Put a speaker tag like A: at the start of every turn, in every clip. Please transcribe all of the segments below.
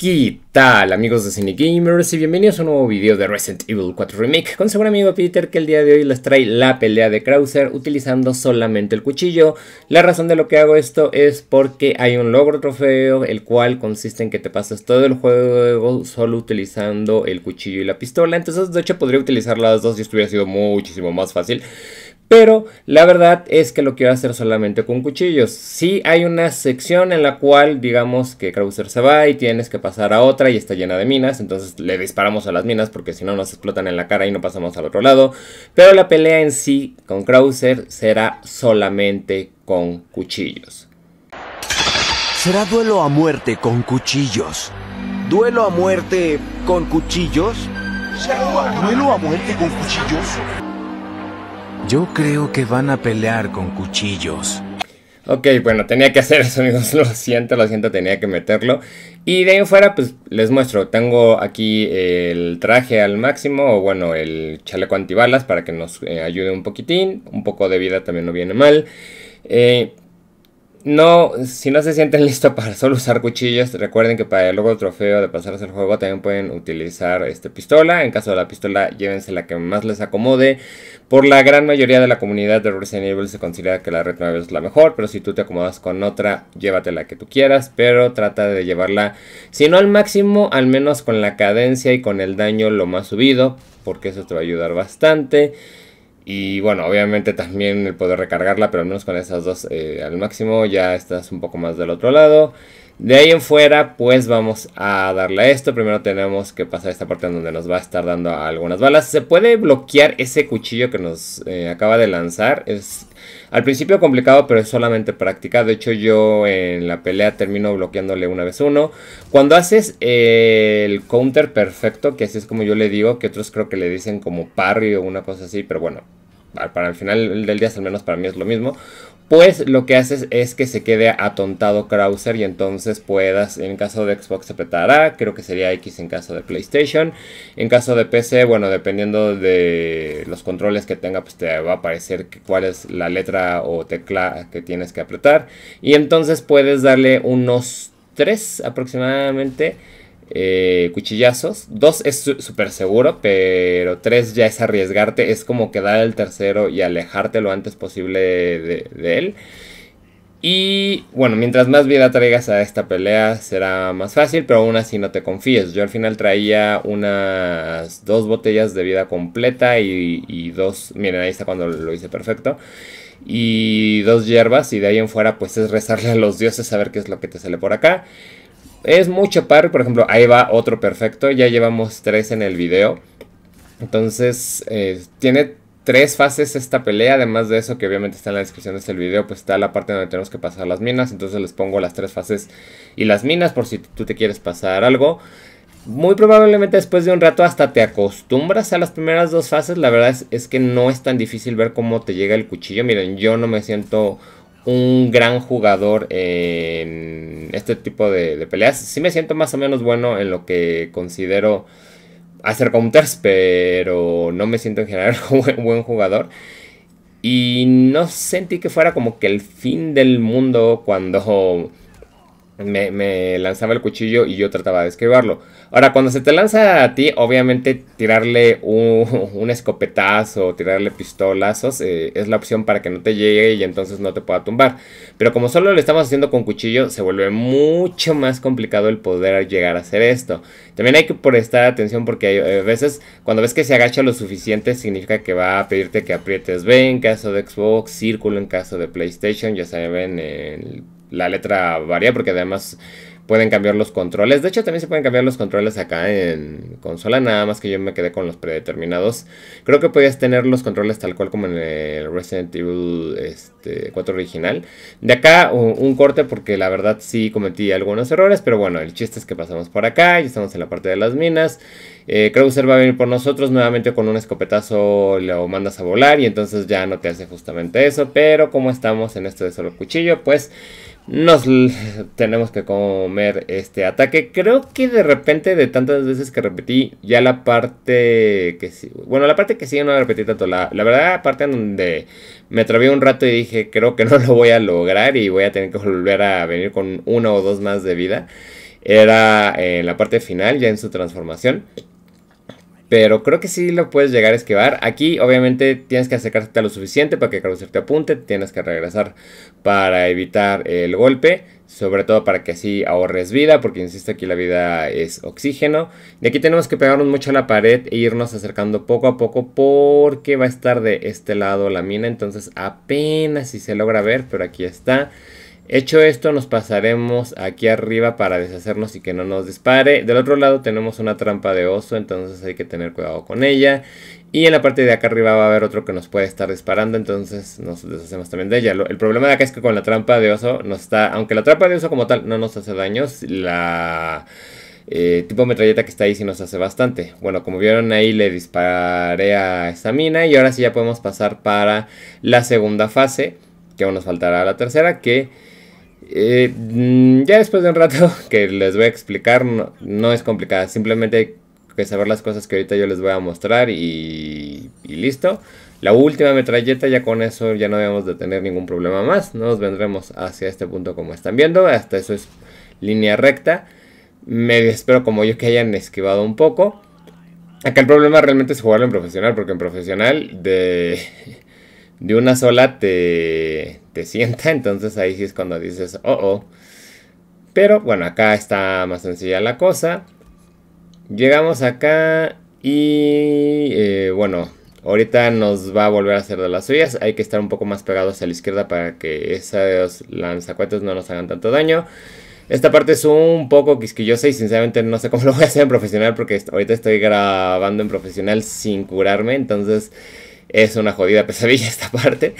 A: ¿Qué tal amigos de Cinegamers y bienvenidos a un nuevo video de Resident Evil 4 Remake? Con su amigo Peter que el día de hoy les trae la pelea de Krauser utilizando solamente el cuchillo. La razón de lo que hago esto es porque hay un logro trofeo el cual consiste en que te pasas todo el juego solo utilizando el cuchillo y la pistola. Entonces de hecho podría utilizar las dos y esto hubiera sido muchísimo más fácil. Pero la verdad es que lo quiero hacer solamente con cuchillos. Sí hay una sección en la cual digamos que Krauser se va y tienes que pasar a otra y está llena de minas. Entonces le disparamos a las minas porque si no nos explotan en la cara y no pasamos al otro lado. Pero la pelea en sí con Krauser será solamente con cuchillos. Será duelo a muerte con cuchillos. ¿Duelo a muerte con cuchillos? ¿Duelo a muerte con cuchillos? Yo creo que van a pelear con cuchillos. Ok, bueno, tenía que hacer eso, Lo siento, lo siento, tenía que meterlo. Y de ahí fuera, pues les muestro. Tengo aquí el traje al máximo, o bueno, el chaleco antibalas para que nos eh, ayude un poquitín. Un poco de vida también no viene mal. Eh, no, si no se sienten listos para solo usar cuchillos, recuerden que para el logo trofeo de pasarse el juego también pueden utilizar esta pistola. En caso de la pistola, llévense la que más les acomode. Por la gran mayoría de la comunidad de Resident Evil se considera que la Red 9 es la mejor, pero si tú te acomodas con otra, llévate la que tú quieras, pero trata de llevarla, si no al máximo, al menos con la cadencia y con el daño lo más subido, porque eso te va a ayudar bastante. Y bueno, obviamente también el poder recargarla, pero al menos con esas dos eh, al máximo ya estás un poco más del otro lado. De ahí en fuera, pues vamos a darle a esto. Primero tenemos que pasar esta parte donde nos va a estar dando algunas balas. Se puede bloquear ese cuchillo que nos eh, acaba de lanzar. Es al principio complicado, pero es solamente práctica. De hecho, yo en la pelea termino bloqueándole una vez uno. Cuando haces eh, el counter perfecto, que así es como yo le digo, que otros creo que le dicen como parry o una cosa así, pero bueno, para el final del día, al menos para mí es lo mismo, pues lo que haces es que se quede atontado Krauser y entonces puedas, en caso de Xbox apretará A. creo que sería X en caso de PlayStation, en caso de PC, bueno, dependiendo de los controles que tenga, pues te va a aparecer cuál es la letra o tecla que tienes que apretar y entonces puedes darle unos 3 aproximadamente eh, cuchillazos. Dos es súper seguro, pero tres ya es arriesgarte. Es como quedar el tercero y alejarte lo antes posible de, él. Y bueno, mientras más vida traigas a esta pelea será más fácil, pero aún así no te confíes. Yo al final traía unas dos botellas de vida completa y, y dos, miren ahí está cuando lo hice perfecto, y dos hierbas y de ahí en fuera pues es rezarle a los dioses a ver qué es lo que te sale por acá es mucho par, por ejemplo, ahí va otro perfecto, ya llevamos tres en el video. Entonces, eh, tiene tres fases esta pelea, además de eso que obviamente está en la descripción de este video, pues está la parte donde tenemos que pasar las minas, entonces les pongo las tres fases y las minas por si tú te quieres pasar algo. Muy probablemente después de un rato hasta te acostumbras a las primeras dos fases, la verdad es que no es tan difícil ver cómo te llega el cuchillo, miren, yo no me siento un gran jugador en este tipo de, peleas. Sí me siento más o menos bueno en lo que considero hacer counters, pero no me siento en general un buen jugador. Y no sentí que fuera como que el fin del mundo cuando me, lanzaba el cuchillo y yo trataba de esquivarlo. Ahora, cuando se te lanza a ti, obviamente tirarle un, escopetazo. O tirarle pistolazos eh, es la opción para que no te llegue y entonces no te pueda tumbar. Pero como solo lo estamos haciendo con cuchillo, se vuelve mucho más complicado el poder llegar a hacer esto. También hay que prestar atención porque a eh, veces cuando ves que se agacha lo suficiente significa que va a pedirte que aprietes B en caso de Xbox, círculo en caso de PlayStation, ya saben, el la letra varía porque además pueden cambiar los controles. De hecho, también se pueden cambiar los controles acá en consola, nada más que yo me quedé con los predeterminados. Creo que podías tener los controles tal cual como en el Resident Evil este, 4 original. De acá un, corte porque la verdad sí cometí algunos errores, pero bueno, el chiste es que pasamos por acá, y estamos en la parte de las minas. Eh, Krauser va a venir por nosotros nuevamente con un escopetazo, lo mandas a volar y entonces ya no te hace justamente eso. Pero como estamos en esto de solo cuchillo, pues nos tenemos que comer este ataque. Creo que de repente, de tantas veces que repetí, ya la parte que sí. Bueno, la parte que sí no la repetí tanto. La, verdad, la parte en donde me atreví un rato y dije, creo que no lo voy a lograr y voy a tener que volver a venir con uno o dos más de vida. Era en eh, la parte final, ya en su transformación. Pero creo que sí lo puedes llegar a esquivar. Aquí obviamente tienes que acercarte lo suficiente para que Carlos te apunte. Tienes que regresar para evitar el golpe. Sobre todo para que así ahorres vida. Porque insisto aquí la vida es oxígeno. Y aquí tenemos que pegarnos mucho a la pared e irnos acercando poco a poco. Porque va a estar de este lado la mina. Entonces apenas si se logra ver. Pero aquí está. Hecho esto, nos pasaremos aquí arriba para deshacernos y que no nos dispare. Del otro lado tenemos una trampa de oso, entonces hay que tener cuidado con ella. Y en la parte de acá arriba va a haber otro que nos puede estar disparando, entonces nos deshacemos también de ella. El problema de acá es que con la trampa de oso nos está... Aunque la trampa de oso como tal no nos hace daño, la... Eh, tipo metralleta que está ahí sí nos hace bastante. Bueno, como vieron ahí le disparé a esta mina y ahora sí ya podemos pasar para la segunda fase, que aún nos faltará la tercera, que eh, mm, ya después de un rato que les voy a explicar, no, es complicada, simplemente que saber las cosas que ahorita yo les voy a mostrar y, listo. La última metralleta, ya con eso ya no debemos de tener ningún problema más, nos vendremos hacia este punto como están viendo, hasta eso es línea recta. Me espero como yo que hayan esquivado un poco. Acá el problema realmente es jugarlo en profesional, porque en profesional de, de una sola te, te sienta, entonces ahí sí es cuando dices, oh, oh. Pero bueno, acá está más sencilla la cosa. Llegamos acá y eh, bueno, ahorita nos va a volver a hacer de las suyas. Hay que estar un poco más pegados a la izquierda para que esos lanzacuetes no nos hagan tanto daño. Esta parte es un poco quisquillosa y sinceramente no sé cómo lo voy a hacer en profesional porque ahorita estoy grabando en profesional sin curarme, entonces es una jodida pesadilla esta parte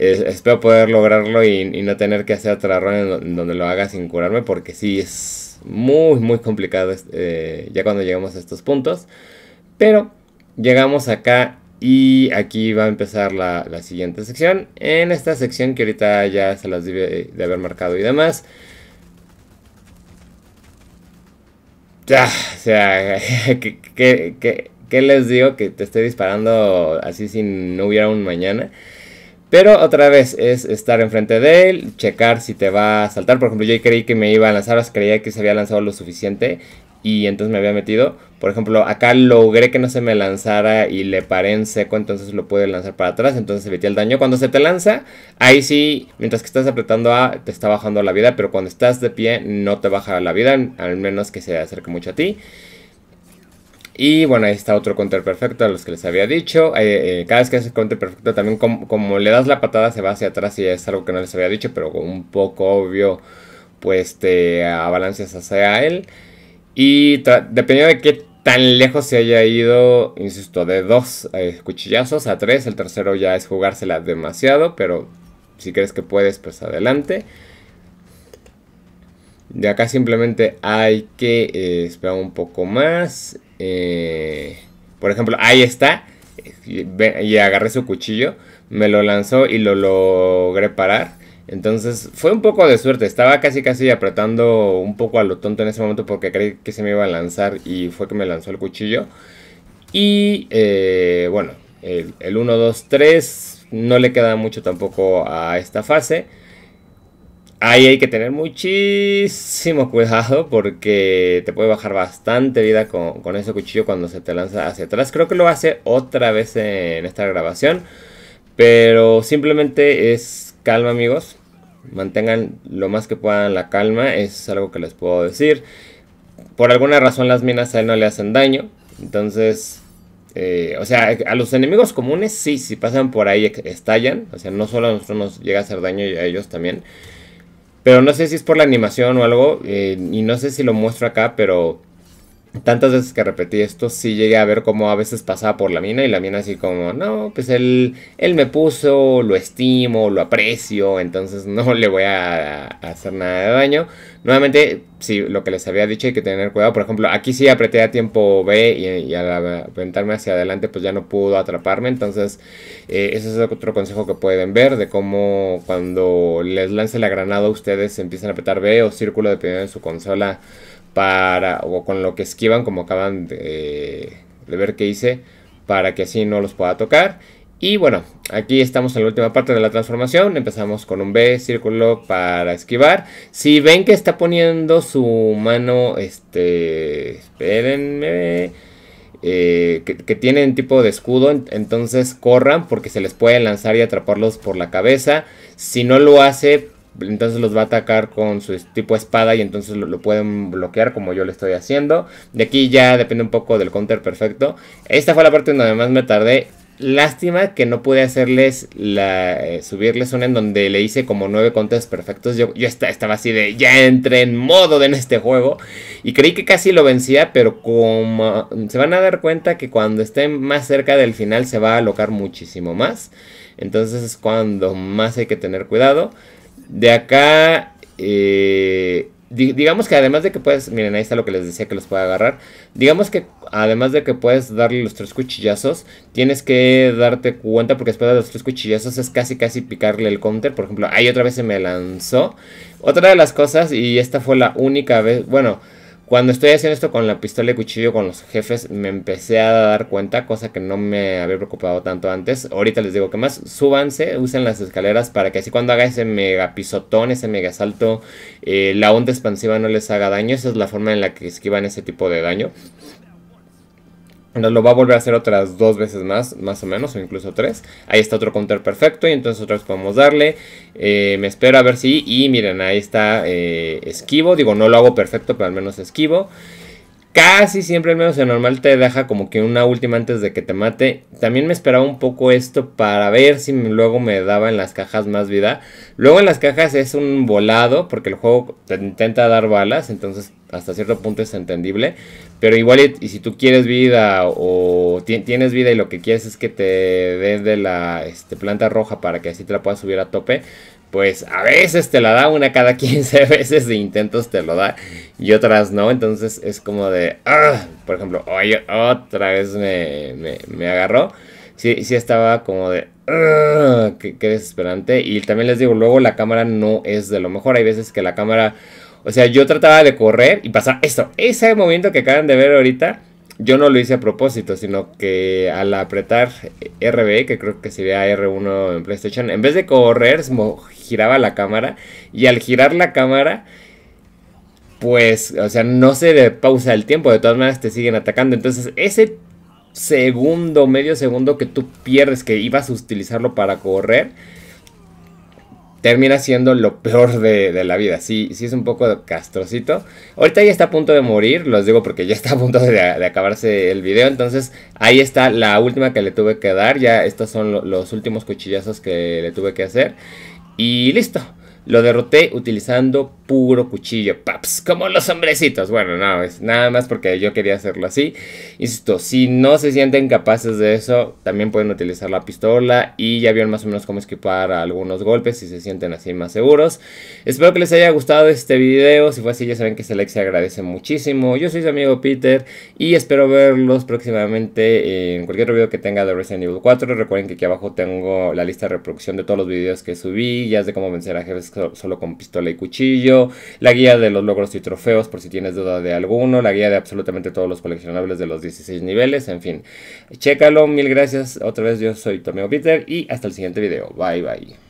A: espero poder lograrlo y, no tener que hacer otra run donde lo haga sin curarme porque sí es muy muy complicado eh, ya cuando llegamos a estos puntos. Pero llegamos acá y aquí va a empezar la, siguiente sección. En esta sección que ahorita ya se las debe de haber marcado y demás. o sea, qué les digo que te estoy disparando así si no hubiera un mañana. Pero otra vez es estar enfrente de él, checar si te va a saltar. Por ejemplo, yo creí que me iba a lanzar, creía que se había lanzado lo suficiente y entonces me había metido. Por ejemplo, acá logré que no se me lanzara y le paré en seco, entonces lo pude lanzar para atrás, entonces evité el daño. Cuando se te lanza, ahí sí, mientras que estás apretando A, te está bajando la vida, pero cuando estás de pie no te baja la vida, al menos que se acerque mucho a ti. Y bueno, ahí está otro counter perfecto a los que les había dicho. Eh, eh, cada vez que hace counter perfecto, también como, le das la patada, se va hacia atrás y es algo que no les había dicho, pero un poco obvio, pues te abalances hacia él. Y dependiendo de qué tan lejos se haya ido, insisto, de dos eh, cuchillazos a tres, el tercero ya es jugársela demasiado, pero si crees que puedes, pues adelante. De acá simplemente hay que esperar un poco más eh, por ejemplo, ahí está. Y, agarré su cuchillo, me lo lanzó y lo logré parar. Entonces fue un poco de suerte, estaba casi casi apretando un poco a lo tonto en ese momento porque creí que se me iba a lanzar y fue que me lanzó el cuchillo. Y eh, bueno, el, el 1, 2, 3 no le queda mucho tampoco a esta fase. Ahí hay que tener muchísimo cuidado porque te puede bajar bastante vida con, ese cuchillo cuando se te lanza hacia atrás. Creo que lo va a hacer otra vez en esta grabación. Pero simplemente es calma amigos. Mantengan lo más que puedan la calma. Es algo que les puedo decir. Por alguna razón las minas a no le hacen daño. Entonces eh, o sea, a los enemigos comunes sí, si pasan por ahí estallan. O sea, no solo a nosotros nos llega a hacer daño y a ellos también. Pero no sé si es por la animación o algo, eh, y no sé si lo muestro acá, pero tantas veces que repetí esto, sí llegué a ver cómo a veces pasaba por la mina y la mina así como, no, pues él, él me puso, lo estimo, lo aprecio, entonces no le voy a, hacer nada de daño. Nuevamente, sí, lo que les había dicho hay que tener cuidado. Por ejemplo, aquí sí apreté a tiempo B y, al aventarme hacia adelante pues ya no pudo atraparme. Entonces, eh, ese es otro consejo que pueden ver de cómo cuando les lance la granada ustedes empiezan a apretar B o círculo dependiendo de su consola para, o con lo que esquivan, como acaban de, ver que hice, para que así no los pueda tocar. Y bueno, aquí estamos en la última parte de la transformación. Empezamos con un B, círculo para esquivar. Si ven que está poniendo su mano, este, espérenme, eh, que, que, tienen tipo de escudo, entonces corran porque se les puede lanzar y atraparlos por la cabeza. Si no lo hace, entonces los va a atacar con su tipo espada y entonces lo, pueden bloquear como yo le estoy haciendo. De aquí ya depende un poco del counter perfecto. Esta fue la parte donde más me tardé. Lástima que no pude hacerles la, eh, subirles una en donde le hice como nueve counters perfectos. Yo, estaba así de ya entré en modo de en este juego. Y creí que casi lo vencía, pero como mm, se van a dar cuenta que cuando estén más cerca del final se va a alocar muchísimo más. Entonces es cuando más hay que tener cuidado. De acá, eh, digamos que además de que puedes, miren, ahí está lo que les decía que los puede agarrar. Digamos que además de que puedes darle los tres cuchillazos, tienes que darte cuenta porque después de los tres cuchillazos es casi casi picarle el counter. Por ejemplo, ahí otra vez se me lanzó. Otra de las cosas, y esta fue la única vez, bueno... Cuando estoy haciendo esto con la pistola y cuchillo con los jefes, me empecé a dar cuenta, cosa que no me había preocupado tanto antes. Ahorita les digo que más, súbanse, usen las escaleras para que así cuando haga ese mega pisotón, ese mega salto, eh, la onda expansiva no les haga daño. Esa es la forma en la que esquivan ese tipo de daño. Entonces lo va a volver a hacer otras dos veces más, más o menos, o incluso tres. Ahí está otro counter perfecto y entonces otra vez podemos darle. Eh, me espero a ver si, y miren, ahí está eh, esquivo. Digo, no lo hago perfecto, pero al menos esquivo. Casi siempre, el menos anormal te deja como que una última antes de que te mate. También me esperaba un poco esto para ver si luego me daba en las cajas más vida. Luego en las cajas es un volado, porque el juego te intenta dar balas, entonces hasta cierto punto es entendible. Pero igual, y, si tú quieres vida o tienes vida y lo que quieres es que te dé de la este, planta roja para que así te la puedas subir a tope, pues a veces te la da una cada 15 veces de intentos te lo da y otras no. Entonces es como de, ah", por ejemplo, otra vez me, agarró. Sí, sí estaba como de, ah", qué, qué desesperante. Y también les digo, luego la cámara no es de lo mejor. Hay veces que la cámara, o sea, yo trataba de correr y pasar esto, ese movimiento que acaban de ver ahorita yo no lo hice a propósito, sino que al apretar RB, que creo que se vea R1 en PlayStation, en vez de correr, giraba la cámara. Y al girar la cámara, pues, o sea, no se pausa el tiempo. De todas maneras, te siguen atacando. Entonces, ese segundo, medio segundo que tú pierdes, que ibas a utilizarlo para correr termina siendo lo peor de, la vida. Sí, sí es un poco castrocito. Ahorita ya está a punto de morir, los digo porque ya está a punto de, acabarse el video. Entonces ahí está la última que le tuve que dar. Ya estos son los últimos cuchillazos que le tuve que hacer. Y listo. Lo derroté utilizando puro cuchillo, paps, como los hombrecitos. Bueno, no, es nada más porque yo quería hacerlo así. Insisto, si no se sienten capaces de eso, también pueden utilizar la pistola y ya vieron más o menos cómo esquipar algunos golpes si se sienten así más seguros. Espero que les haya gustado este video, si fue así ya saben que Selex este se agradece muchísimo. Yo soy su amigo Peter y espero verlos próximamente en cualquier video que tenga de Resident Evil 4. Recuerden que aquí abajo tengo la lista de reproducción de todos los videos que subí, ya es de cómo vencer a jefes solo con pistola y cuchillo la guía de los logros y trofeos por si tienes duda de alguno, la guía de absolutamente todos los coleccionables de los 16 niveles, en fin. Chécalo, mil gracias. Otra vez yo soy Tomeo Peter y hasta el siguiente video. Bye bye.